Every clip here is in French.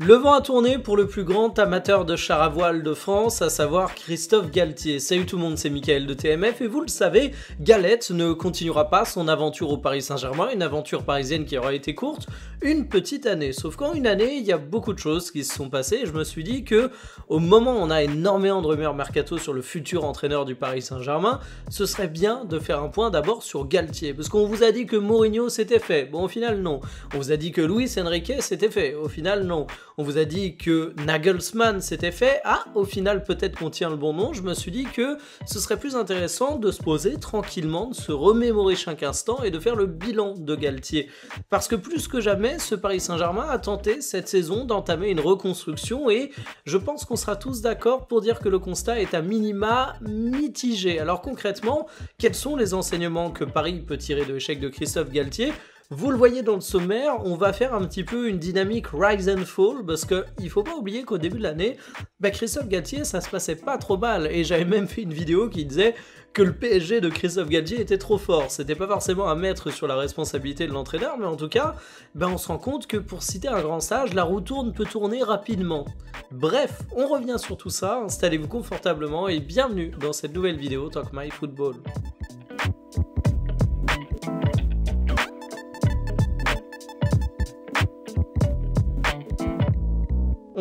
Le vent a tourné pour le plus grand amateur de char à voile de France, à savoir Christophe Galtier. Salut tout le monde, c'est Michael de TMF et vous le savez, Galette ne continuera pas son aventure au Paris Saint-Germain, une aventure parisienne qui aura été courte, une petite année. Sauf qu'en une année, il y a beaucoup de choses qui se sont passées et je me suis dit que au moment où on a énormément de rumeurs mercato sur le futur entraîneur du Paris Saint-Germain, ce serait bien de faire un point d'abord sur Galtier, parce qu'on vous a dit que Mourinho c'était fait, bon au final non. On vous a dit que Luis Enrique c'était fait, au final non on vous a dit que Nagelsmann s'était fait. Ah, au final, peut-être qu'on tient le bon nom. Je me suis dit que ce serait plus intéressant de se poser tranquillement, de se remémorer chaque instant et de faire le bilan de Galtier. Parce que plus que jamais, ce Paris Saint-Germain a tenté cette saison d'entamer une reconstruction et je pense qu'on sera tous d'accord pour dire que le constat est à minima mitigé. Alors concrètement, quels sont les enseignements que Paris peut tirer de l'échec de Christophe Galtier vous le voyez dans le sommaire, on va faire un petit peu une dynamique rise and fall parce que il faut pas oublier qu'au début de l'année, bah, Christophe Galtier, ça se passait pas trop mal et j'avais même fait une vidéo qui disait que le PSG de Christophe Galtier était trop fort. C'était pas forcément à mettre sur la responsabilité de l'entraîneur, mais en tout cas, bah, on se rend compte que pour citer un grand sage, la roue tourne peut tourner rapidement. Bref, on revient sur tout ça, installez-vous confortablement et bienvenue dans cette nouvelle vidéo Talk My Football.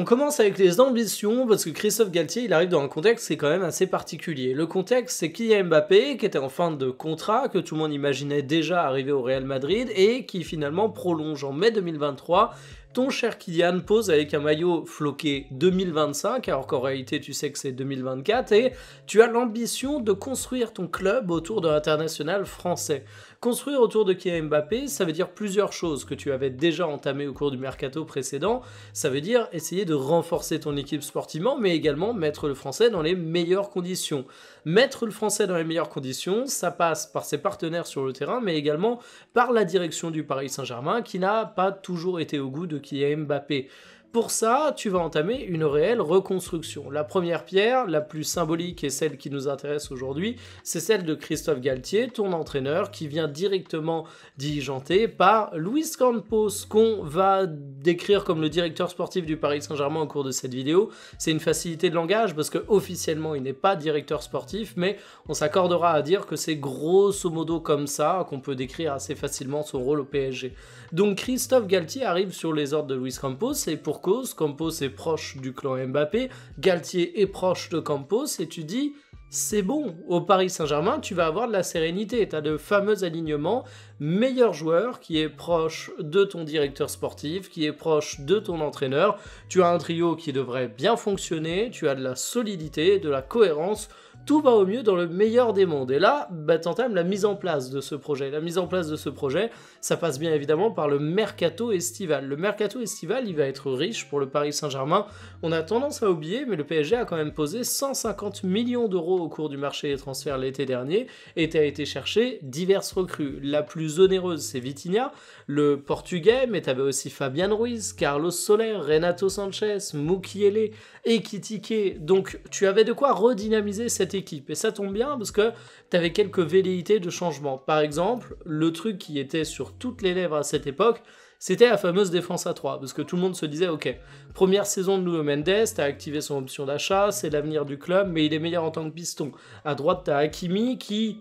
on commence avec les ambitions parce que Christophe Galtier, il arrive dans un contexte qui est quand même assez particulier. Le contexte, c'est qu'il y a Mbappé qui était en fin de contrat, que tout le monde imaginait déjà arriver au Real Madrid et qui finalement prolonge en mai 2023 ton cher Kylian pose avec un maillot floqué 2025, alors qu'en réalité tu sais que c'est 2024, et tu as l'ambition de construire ton club autour de l'international français. Construire autour de Kylian Mbappé, ça veut dire plusieurs choses que tu avais déjà entamées au cours du mercato précédent. Ça veut dire essayer de renforcer ton équipe sportivement, mais également mettre le français dans les meilleures conditions mettre le français dans les meilleures conditions, ça passe par ses partenaires sur le terrain, mais également par la direction du Paris Saint-Germain qui n'a pas toujours été au goût de Kylian Mbappé. Pour ça, tu vas entamer une réelle reconstruction. La première pierre, la plus symbolique et celle qui nous intéresse aujourd'hui, c'est celle de Christophe Galtier, ton entraîneur, qui vient directement diligenté par Louis Campos, qu'on va décrire comme le directeur sportif du Paris Saint-Germain au cours de cette vidéo. C'est une facilité de langage parce que officiellement il n'est pas directeur sportif, mais on s'accordera à dire que c'est grosso modo comme ça qu'on peut décrire assez facilement son rôle au PSG. Donc Christophe Galtier arrive sur les ordres de Louis Campos et pour Campos est proche du clan Mbappé, Galtier est proche de Campos, et tu dis, c'est bon, au Paris Saint-Germain, tu vas avoir de la sérénité, tu as de fameux alignements, meilleur joueur qui est proche de ton directeur sportif, qui est proche de ton entraîneur, tu as un trio qui devrait bien fonctionner, tu as de la solidité, de la cohérence, tout va au mieux dans le meilleur des mondes. Et là, bah, la mise en place de ce projet. La mise en place de ce projet, ça passe bien évidemment par le mercato estival. Le mercato estival, il va être riche pour le Paris Saint-Germain. On a tendance à oublier, mais le PSG a quand même posé 150 millions d'euros au cours du marché des transferts l'été dernier et a été chercher diverses recrues. La plus onéreuse, c'est Vitinha le portugais, mais tu avais aussi Fabian Ruiz, Carlos Soler, Renato Sanchez, Mukiele et Kitike. Donc tu avais de quoi redynamiser cette équipe. Et ça tombe bien parce que tu avais quelques velléités de changement. Par exemple, le truc qui était sur toutes les lèvres à cette époque, c'était la fameuse défense à 3, parce que tout le monde se disait, ok, première saison de Nuno Mendes, t'as activé son option d'achat, c'est l'avenir du club, mais il est meilleur en tant que piston. À droite, t'as Hakimi, qui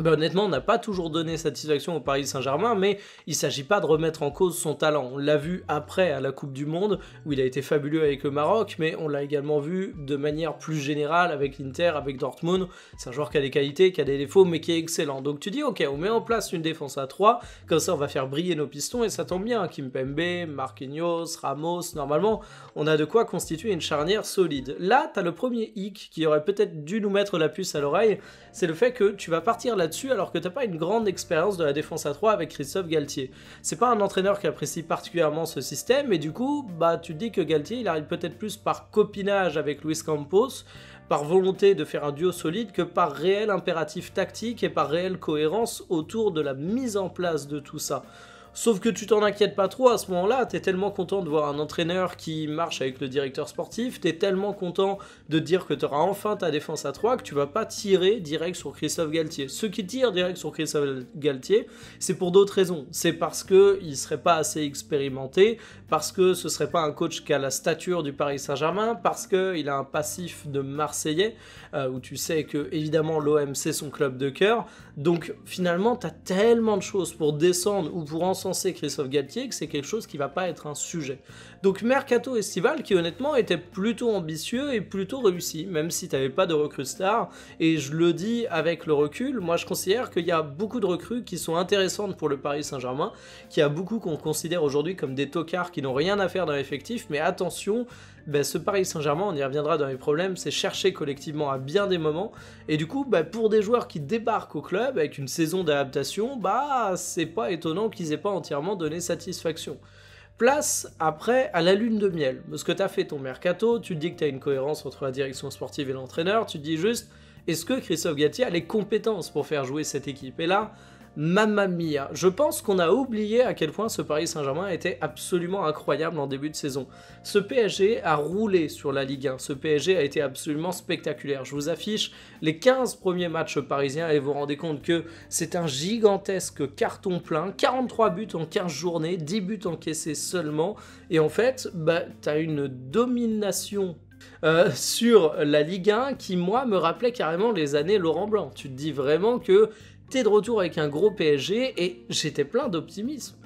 bah, honnêtement, on n'a pas toujours donné satisfaction au Paris Saint-Germain, mais il ne s'agit pas de remettre en cause son talent. On l'a vu après à la Coupe du Monde, où il a été fabuleux avec le Maroc, mais on l'a également vu de manière plus générale avec l'Inter, avec Dortmund. C'est un joueur qui a des qualités, qui a des défauts, mais qui est excellent. Donc tu dis, ok, on met en place une défense à 3, comme ça on va faire briller nos pistons, et ça tombe bien. Kimpembe, Marquinhos, Ramos, normalement, on a de quoi constituer une charnière solide. Là, tu as le premier hic qui aurait peut-être dû nous mettre la puce à l'oreille, c'est le fait que tu vas partir dessus alors que t'as pas une grande expérience de la défense à 3 avec Christophe Galtier. C'est pas un entraîneur qui apprécie particulièrement ce système et du coup, bah tu te dis que Galtier il arrive peut-être plus par copinage avec Luis Campos par volonté de faire un duo solide que par réel impératif tactique et par réelle cohérence autour de la mise en place de tout ça. Sauf que tu t'en inquiètes pas trop à ce moment-là, t'es tellement content de voir un entraîneur qui marche avec le directeur sportif, t'es tellement content de dire que t'auras enfin ta défense à 3 que tu vas pas tirer direct sur Christophe Galtier. Ceux qui tirent direct sur Christophe Galtier, c'est pour d'autres raisons. C'est parce que il serait pas assez expérimenté, parce que ce serait pas un coach qui a la stature du Paris Saint-Germain, parce qu'il a un passif de Marseillais, euh, où tu sais que évidemment l'OM c'est son club de cœur. Donc finalement, t'as tellement de choses pour descendre ou pour en Christophe Galtier que c'est quelque chose qui va pas être un sujet. Donc mercato estival qui honnêtement était plutôt ambitieux et plutôt réussi, même si t'avais pas de recrues stars. Et je le dis avec le recul, moi je considère qu'il y a beaucoup de recrues qui sont intéressantes pour le Paris Saint-Germain, qui a beaucoup qu'on considère aujourd'hui comme des tocards qui n'ont rien à faire dans l'effectif, mais attention, bah, ce Paris Saint-Germain, on y reviendra dans les problèmes, c'est chercher collectivement à bien des moments. Et du coup, bah, pour des joueurs qui débarquent au club avec une saison d'adaptation, bah c'est pas étonnant qu'ils aient pas entièrement donné satisfaction. Place après à la lune de miel. ce que t'as fait ton mercato, tu te dis que as une cohérence entre la direction sportive et l'entraîneur, tu te dis juste est-ce que Christophe Gatti a les compétences pour faire jouer cette équipe Et là, Mamma mia, je pense qu'on a oublié à quel point ce Paris Saint-Germain était absolument incroyable en début de saison. Ce PSG a roulé sur la Ligue 1, ce PSG a été absolument spectaculaire. Je vous affiche les 15 premiers matchs parisiens et vous rendez compte que c'est un gigantesque carton plein, 43 buts en 15 journées, 10 buts encaissés seulement, et en fait, bah, as une domination euh, sur la Ligue 1 qui, moi, me rappelait carrément les années Laurent Blanc. Tu te dis vraiment que de retour avec un gros PSG et j'étais plein d'optimisme.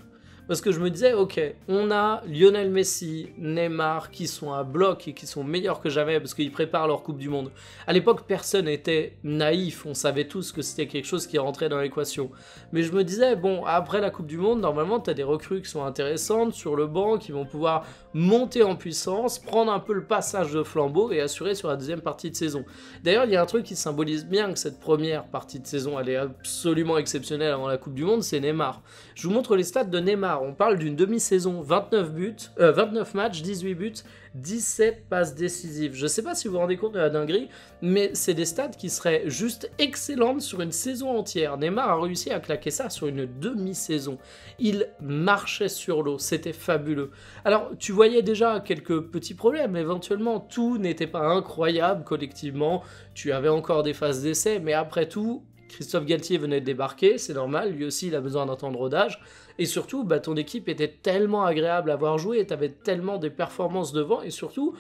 Parce que je me disais, ok, on a Lionel Messi, Neymar qui sont à bloc et qui sont meilleurs que jamais parce qu'ils préparent leur Coupe du Monde. À l'époque, personne n'était naïf, on savait tous que c'était quelque chose qui rentrait dans l'équation. Mais je me disais, bon, après la Coupe du Monde, normalement, tu as des recrues qui sont intéressantes sur le banc, qui vont pouvoir monter en puissance, prendre un peu le passage de flambeau et assurer sur la deuxième partie de saison. D'ailleurs, il y a un truc qui symbolise bien que cette première partie de saison, elle est absolument exceptionnelle avant la Coupe du Monde, c'est Neymar. Je vous montre les stats de Neymar on parle d'une demi-saison, 29 buts, 29 euh, matchs, 18 buts, 17 passes décisives. Je ne sais pas si vous vous rendez compte de la dinguerie, mais c'est des stats qui seraient juste excellentes sur une saison entière. Neymar a réussi à claquer ça sur une demi-saison. Il marchait sur l'eau, c'était fabuleux. Alors, tu voyais déjà quelques petits problèmes, éventuellement, tout n'était pas incroyable collectivement, tu avais encore des phases d'essai, mais après tout, Christophe Galtier venait de débarquer, c'est normal, lui aussi il a besoin d'un temps de rodage. Et surtout, bah, ton équipe était tellement agréable à voir jouer, t'avais tellement des performances devant, et surtout,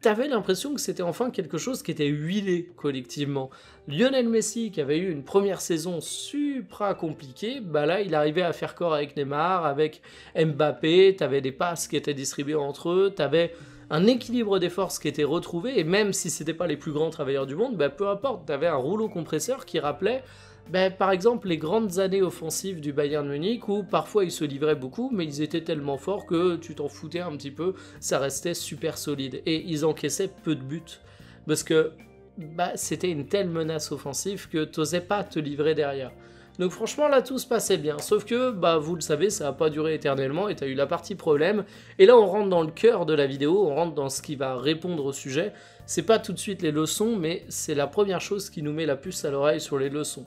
t'avais l'impression que c'était enfin quelque chose qui était huilé collectivement. Lionel Messi, qui avait eu une première saison supra compliquée, bah là, il arrivait à faire corps avec Neymar, avec Mbappé, t'avais des passes qui étaient distribuées entre eux, t'avais un équilibre des forces qui était retrouvé, et même si c'était pas les plus grands travailleurs du monde, bah, peu importe, avais un rouleau compresseur qui rappelait bah, par exemple, les grandes années offensives du Bayern Munich, où parfois ils se livraient beaucoup, mais ils étaient tellement forts que tu t'en foutais un petit peu, ça restait super solide. Et ils encaissaient peu de buts. Parce que bah, c'était une telle menace offensive que t'osais pas te livrer derrière. Donc franchement là tout se passait bien, sauf que bah vous le savez ça n'a pas duré éternellement et t'as eu la partie problème. Et là on rentre dans le cœur de la vidéo, on rentre dans ce qui va répondre au sujet. C'est pas tout de suite les leçons mais c'est la première chose qui nous met la puce à l'oreille sur les leçons.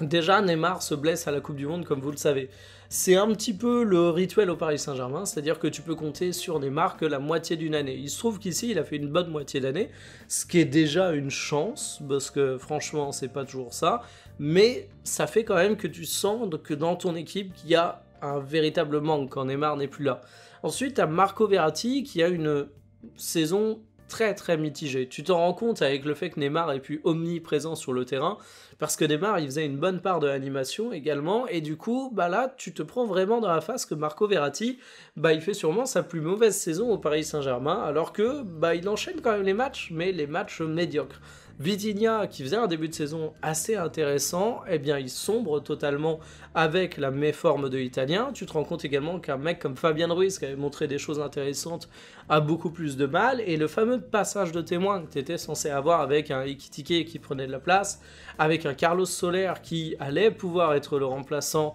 Déjà, Neymar se blesse à la Coupe du Monde, comme vous le savez. C'est un petit peu le rituel au Paris Saint-Germain, c'est-à-dire que tu peux compter sur Neymar que la moitié d'une année. Il se trouve qu'ici, il a fait une bonne moitié d'année, ce qui est déjà une chance, parce que franchement, c'est pas toujours ça mais ça fait quand même que tu sens que dans ton équipe, il y a un véritable manque quand Neymar n'est plus là. Ensuite, tu as Marco Verratti qui a une saison très très mitigée. Tu t'en rends compte avec le fait que Neymar est plus omniprésent sur le terrain, parce que Neymar il faisait une bonne part de l'animation également, et du coup, bah là, tu te prends vraiment dans la face que Marco Verratti, bah, il fait sûrement sa plus mauvaise saison au Paris Saint-Germain, alors que bah il enchaîne quand même les matchs, mais les matchs médiocres. Vitinha, qui faisait un début de saison assez intéressant, eh bien, il sombre totalement avec la méforme de l'Italien. Tu te rends compte également qu'un mec comme Fabien Ruiz, qui avait montré des choses intéressantes, a beaucoup plus de mal. Et le fameux passage de témoin que tu étais censé avoir avec un Ikitike qui prenait de la place, avec un Carlos Soler qui allait pouvoir être le remplaçant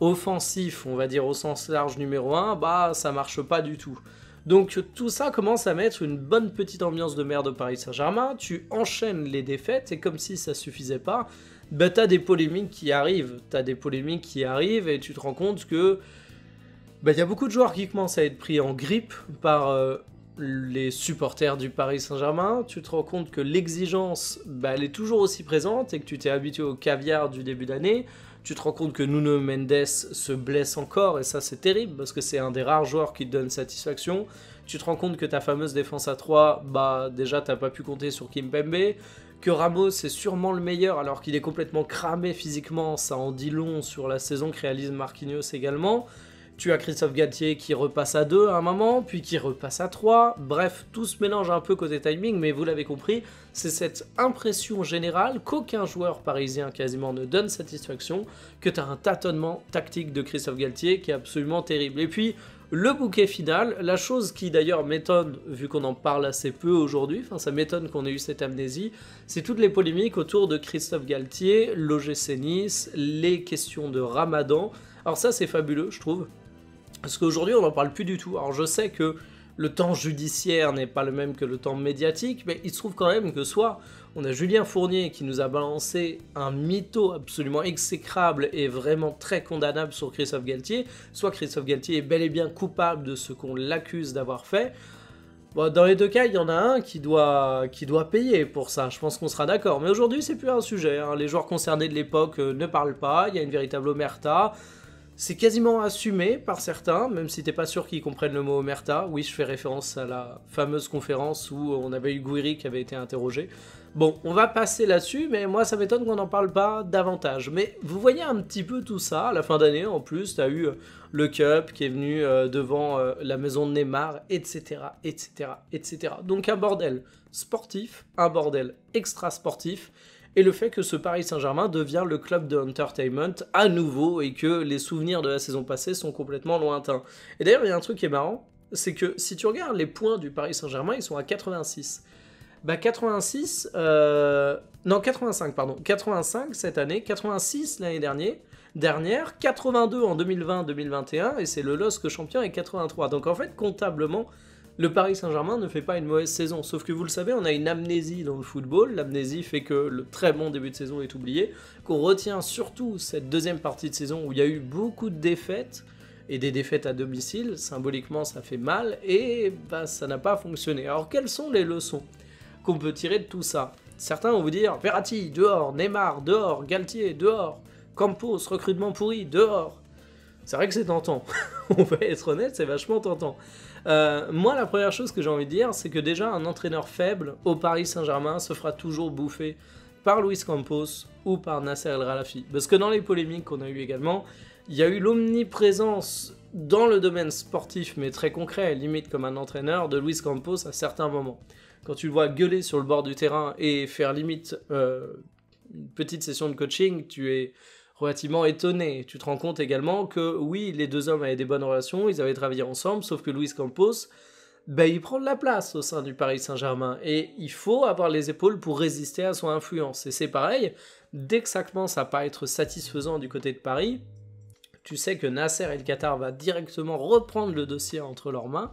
offensif, on va dire au sens large numéro 1, bah ça marche pas du tout. Donc tout ça commence à mettre une bonne petite ambiance de merde au Paris Saint-Germain, tu enchaînes les défaites et comme si ça suffisait pas, bah t'as des polémiques qui arrivent, t'as des polémiques qui arrivent et tu te rends compte que il bah, y a beaucoup de joueurs qui commencent à être pris en grippe par euh, les supporters du Paris Saint-Germain, tu te rends compte que l'exigence, bah, elle est toujours aussi présente et que tu t'es habitué au caviar du début d'année. Tu te rends compte que Nuno Mendes se blesse encore, et ça c'est terrible, parce que c'est un des rares joueurs qui te donne satisfaction. Tu te rends compte que ta fameuse défense à 3, bah déjà t'as pas pu compter sur Kim Que Ramos est sûrement le meilleur alors qu'il est complètement cramé physiquement, ça en dit long sur la saison que réalise Marquinhos également. Tu as Christophe Galtier qui repasse à 2 à un moment, puis qui repasse à 3. Bref, tout se mélange un peu côté timing, mais vous l'avez compris, c'est cette impression générale qu'aucun joueur parisien quasiment ne donne satisfaction, que tu as un tâtonnement tactique de Christophe Galtier qui est absolument terrible. Et puis, le bouquet final, la chose qui d'ailleurs m'étonne, vu qu'on en parle assez peu aujourd'hui, enfin ça m'étonne qu'on ait eu cette amnésie, c'est toutes les polémiques autour de Christophe Galtier, l'OGC Nice, les questions de Ramadan. Alors ça c'est fabuleux, je trouve, parce qu'aujourd'hui, on n'en parle plus du tout. Alors, je sais que le temps judiciaire n'est pas le même que le temps médiatique, mais il se trouve quand même que soit on a Julien Fournier qui nous a balancé un mytho absolument exécrable et vraiment très condamnable sur Christophe Galtier, soit Christophe Galtier est bel et bien coupable de ce qu'on l'accuse d'avoir fait. dans les deux cas, il y en a un qui doit, qui doit payer pour ça, je pense qu'on sera d'accord. Mais aujourd'hui, c'est plus un sujet. Hein. Les joueurs concernés de l'époque euh, ne parlent pas, il y a une véritable omerta. C'est quasiment assumé par certains, même si t'es pas sûr qu'ils comprennent le mot omerta. Oui, je fais référence à la fameuse conférence où on avait eu Gouiri qui avait été interrogé. Bon, on va passer là-dessus, mais moi ça m'étonne qu'on n'en parle pas davantage. Mais vous voyez un petit peu tout ça, à la fin d'année en plus, t'as eu euh, le Cup qui est venu euh, devant euh, la maison de Neymar, etc., etc., etc. Donc un bordel sportif, un bordel extra sportif et le fait que ce Paris Saint-Germain devient le club de entertainment à nouveau et que les souvenirs de la saison passée sont complètement lointains. Et d'ailleurs, il y a un truc qui est marrant, c'est que si tu regardes les points du Paris Saint-Germain, ils sont à 86. Bah 86, euh, non 85 pardon, 85 cette année, 86 l'année dernière, dernière, 82 en 2020-2021 et c'est le LOSC champion et 83. Donc en fait comptablement le Paris Saint-Germain ne fait pas une mauvaise saison. Sauf que vous le savez, on a une amnésie dans le football. L'amnésie fait que le très bon début de saison est oublié, qu'on retient surtout cette deuxième partie de saison où il y a eu beaucoup de défaites et des défaites à domicile. Symboliquement, ça fait mal et bah, ça n'a pas fonctionné. Alors, quelles sont les leçons qu'on peut tirer de tout ça Certains vont vous dire Verratti dehors, Neymar dehors, Galtier dehors, Campos recrutement pourri dehors. C'est vrai que c'est tentant. On va être honnête, c'est vachement tentant. Euh, moi, la première chose que j'ai envie de dire, c'est que déjà, un entraîneur faible au Paris Saint-Germain se fera toujours bouffer par Luis Campos ou par Nasser El Ralafi. Parce que dans les polémiques qu'on a eues également, il y a eu l'omniprésence dans le domaine sportif, mais très concret, limite comme un entraîneur, de Luis Campos à certains moments. Quand tu le vois gueuler sur le bord du terrain et faire limite euh, une petite session de coaching, tu es relativement étonné. Tu te rends compte également que oui, les deux hommes avaient des bonnes relations, ils avaient travaillé ensemble, sauf que Luis Campos, ben, il prend de la place au sein du Paris Saint-Germain. Et il faut avoir les épaules pour résister à son influence. Et c'est pareil, dès que ça commence à pas être satisfaisant du côté de Paris, tu sais que Nasser et le Qatar va directement reprendre le dossier entre leurs mains.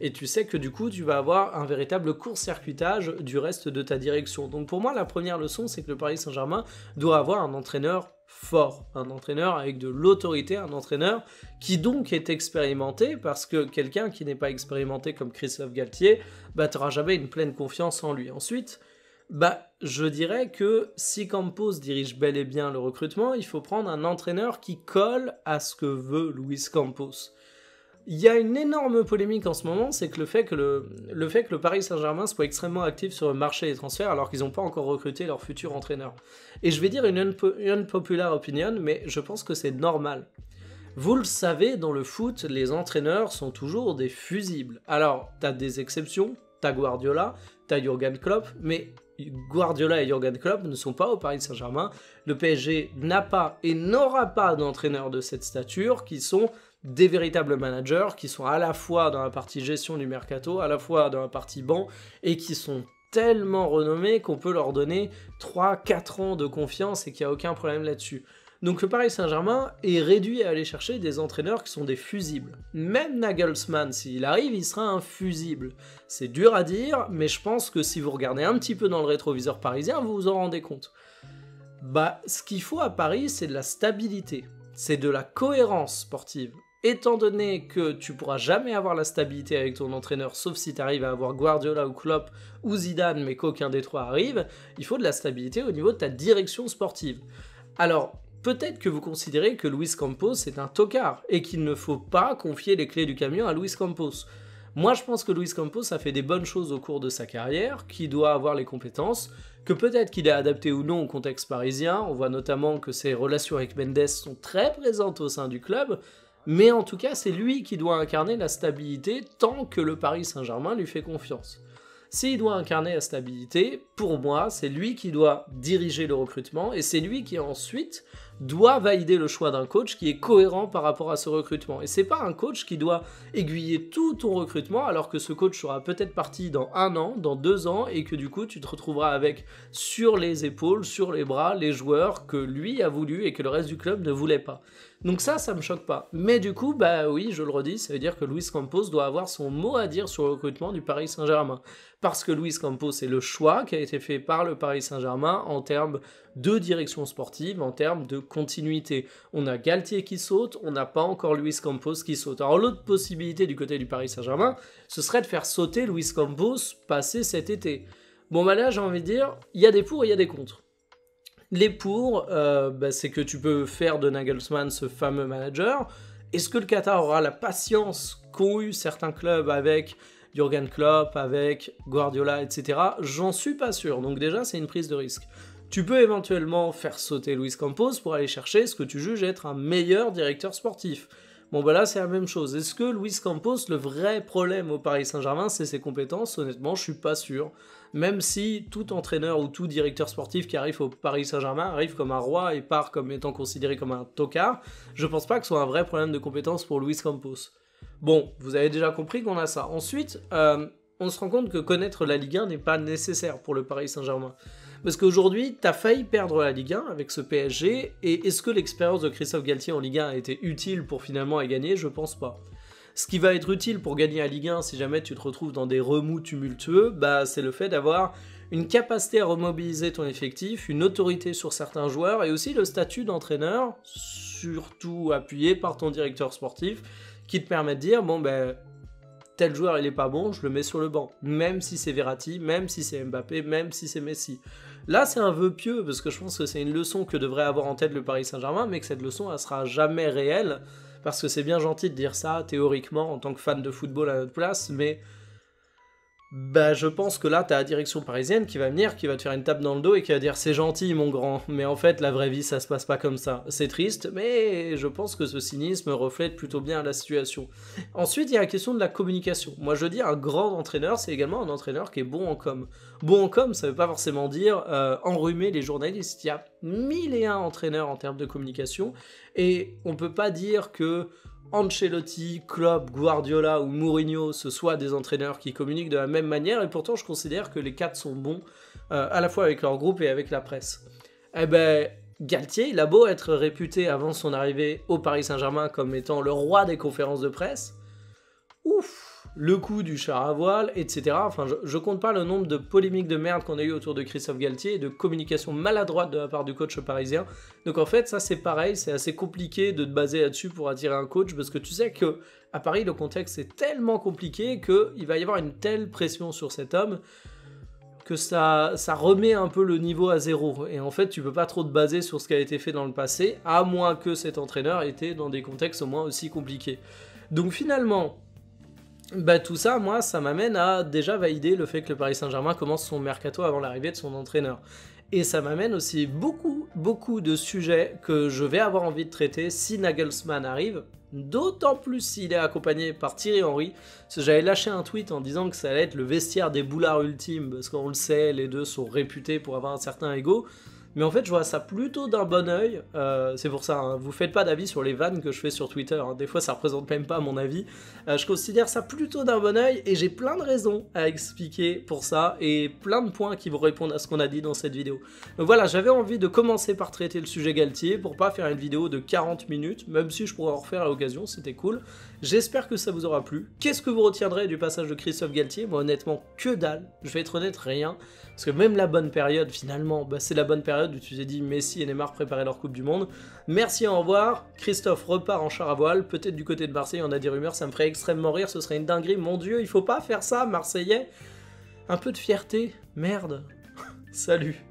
Et tu sais que du coup, tu vas avoir un véritable court-circuitage du reste de ta direction. Donc pour moi, la première leçon, c'est que le Paris Saint-Germain doit avoir un entraîneur fort, un entraîneur avec de l'autorité, un entraîneur qui donc est expérimenté, parce que quelqu'un qui n'est pas expérimenté comme Christophe Galtier battra jamais une pleine confiance en lui. Ensuite, bah, je dirais que si Campos dirige bel et bien le recrutement, il faut prendre un entraîneur qui colle à ce que veut Luis Campos. Il y a une énorme polémique en ce moment, c'est que le fait que le, Paris Saint-Germain soit extrêmement actif sur le marché des transferts alors qu'ils n'ont pas encore recruté leur futur entraîneur. Et je vais dire une, unpopular opinion, mais je pense que c'est normal. Vous le savez, dans le foot, les entraîneurs sont toujours des fusibles. Alors, t'as des exceptions, t'as Guardiola, t'as Jurgen Klopp, mais Guardiola et Jurgen Klopp ne sont pas au Paris Saint-Germain. Le PSG n'a pas et n'aura pas d'entraîneurs de cette stature qui sont des véritables managers qui sont à la fois dans la partie gestion du mercato, à la fois dans la partie banc, et qui sont tellement renommés qu'on peut leur donner 3-4 ans de confiance et qu'il n'y a aucun problème là-dessus. Donc le Paris Saint-Germain est réduit à aller chercher des entraîneurs qui sont des fusibles. Même Nagelsmann, s'il arrive, il sera un fusible. C'est dur à dire, mais je pense que si vous regardez un petit peu dans le rétroviseur parisien, vous vous en rendez compte. Bah, ce qu'il faut à Paris, c'est de la stabilité, c'est de la cohérence sportive. Étant donné que tu pourras jamais avoir la stabilité avec ton entraîneur, sauf si tu arrives à avoir Guardiola ou Klopp ou Zidane, mais qu'aucun des trois arrive, il faut de la stabilité au niveau de ta direction sportive. Alors, peut-être que vous considérez que Luis Campos est un tocard et qu'il ne faut pas confier les clés du camion à Luis Campos. Moi, je pense que Luis Campos a fait des bonnes choses au cours de sa carrière, qu'il doit avoir les compétences, que peut-être qu'il est adapté ou non au contexte parisien. On voit notamment que ses relations avec Mendes sont très présentes au sein du club, mais en tout cas, c'est lui qui doit incarner la stabilité tant que le Paris Saint-Germain lui fait confiance. S'il doit incarner la stabilité, pour moi, c'est lui qui doit diriger le recrutement et c'est lui qui ensuite doit valider le choix d'un coach qui est cohérent par rapport à ce recrutement. Et c'est pas un coach qui doit aiguiller tout ton recrutement alors que ce coach sera peut-être parti dans un an, dans deux ans et que du coup tu te retrouveras avec sur les épaules, sur les bras, les joueurs que lui a voulu et que le reste du club ne voulait pas. Donc ça, ça me choque pas. Mais du coup, bah oui, je le redis, ça veut dire que Luis Campos doit avoir son mot à dire sur le recrutement du Paris Saint-Germain. Parce que Luis Campos, c'est le choix qui a été fait par le Paris Saint-Germain en termes de direction sportive, en termes de continuité. On a Galtier qui saute, on n'a pas encore Luis Campos qui saute. Alors l'autre possibilité du côté du Paris Saint-Germain, ce serait de faire sauter Luis Campos passer cet été. Bon bah là, j'ai envie de dire, il y a des pour et il y a des contre. Les pour, euh, bah, c'est que tu peux faire de Nagelsmann ce fameux manager. Est-ce que le Qatar aura la patience qu'ont eu certains clubs avec Jurgen Klopp, avec Guardiola, etc. J'en suis pas sûr. Donc déjà, c'est une prise de risque. Tu peux éventuellement faire sauter Luis Campos pour aller chercher ce que tu juges être un meilleur directeur sportif. Bon bah là c'est la même chose. Est-ce que Luis Campos, le vrai problème au Paris Saint-Germain, c'est ses compétences Honnêtement, je suis pas sûr même si tout entraîneur ou tout directeur sportif qui arrive au Paris Saint-Germain arrive comme un roi et part comme étant considéré comme un tocard, je pense pas que ce soit un vrai problème de compétence pour Luis Campos. Bon, vous avez déjà compris qu'on a ça. Ensuite, euh, on se rend compte que connaître la Ligue 1 n'est pas nécessaire pour le Paris Saint-Germain. Parce qu'aujourd'hui, as failli perdre la Ligue 1 avec ce PSG, et est-ce que l'expérience de Christophe Galtier en Ligue 1 a été utile pour finalement y gagner Je pense pas. Ce qui va être utile pour gagner à Ligue 1 si jamais tu te retrouves dans des remous tumultueux, bah, c'est le fait d'avoir une capacité à remobiliser ton effectif, une autorité sur certains joueurs et aussi le statut d'entraîneur, surtout appuyé par ton directeur sportif, qui te permet de dire bon ben tel joueur il est pas bon, je le mets sur le banc, même si c'est Verratti, même si c'est Mbappé, même si c'est Messi. Là, c'est un vœu pieux parce que je pense que c'est une leçon que devrait avoir en tête le Paris Saint-Germain, mais que cette leçon elle sera jamais réelle parce que c'est bien gentil de dire ça théoriquement en tant que fan de football à notre place, mais bah je pense que là, t'as la direction parisienne qui va venir, qui va te faire une tape dans le dos et qui va dire c'est gentil mon grand, mais en fait la vraie vie ça se passe pas comme ça. C'est triste, mais je pense que ce cynisme reflète plutôt bien la situation. Ensuite, il y a la question de la communication. Moi je dis un grand entraîneur, c'est également un entraîneur qui est bon en com. Bon en com, ça veut pas forcément dire euh, enrhumer les journalistes. Il y a mille et un entraîneurs en termes de communication et on peut pas dire que Ancelotti, Klopp, Guardiola ou Mourinho, ce soit des entraîneurs qui communiquent de la même manière, et pourtant je considère que les quatre sont bons, euh, à la fois avec leur groupe et avec la presse. Eh ben, Galtier, il a beau être réputé avant son arrivée au Paris Saint-Germain comme étant le roi des conférences de presse, ouf, le coup du char à voile, etc. Enfin, je, compte pas le nombre de polémiques de merde qu'on a eu autour de Christophe Galtier et de communication maladroite de la part du coach parisien. Donc en fait, ça c'est pareil, c'est assez compliqué de te baser là-dessus pour attirer un coach parce que tu sais que à Paris, le contexte est tellement compliqué qu'il va y avoir une telle pression sur cet homme que ça, ça remet un peu le niveau à zéro. Et en fait, tu peux pas trop te baser sur ce qui a été fait dans le passé, à moins que cet entraîneur ait été dans des contextes au moins aussi compliqués. Donc finalement, bah, tout ça, moi, ça m'amène à déjà valider le fait que le Paris Saint-Germain commence son mercato avant l'arrivée de son entraîneur. Et ça m'amène aussi beaucoup, beaucoup de sujets que je vais avoir envie de traiter si Nagelsmann arrive, d'autant plus s'il est accompagné par Thierry Henry. J'avais lâché un tweet en disant que ça allait être le vestiaire des boulards ultimes, parce qu'on le sait, les deux sont réputés pour avoir un certain ego. Mais en fait, je vois ça plutôt d'un bon oeil. Euh, c'est pour ça, hein. vous faites pas d'avis sur les vannes que je fais sur Twitter. Hein. Des fois, ça représente même pas mon avis. Euh, je considère ça plutôt d'un bon oeil et j'ai plein de raisons à expliquer pour ça et plein de points qui vont répondre à ce qu'on a dit dans cette vidéo. Donc voilà, j'avais envie de commencer par traiter le sujet Galtier pour pas faire une vidéo de 40 minutes, même si je pourrais en refaire à l'occasion, c'était cool. J'espère que ça vous aura plu. Qu'est-ce que vous retiendrez du passage de Christophe Galtier Moi, honnêtement, que dalle. Je vais être honnête, rien. Parce que même la bonne période, finalement, bah, c'est la bonne période tu t'es dit Messi et Neymar préparaient leur Coupe du Monde. Merci, au revoir. Christophe repart en char à voile, peut-être du côté de Marseille, on a des rumeurs, ça me ferait extrêmement rire, ce serait une dinguerie. Mon Dieu, il faut pas faire ça, Marseillais. Un peu de fierté, merde. Salut.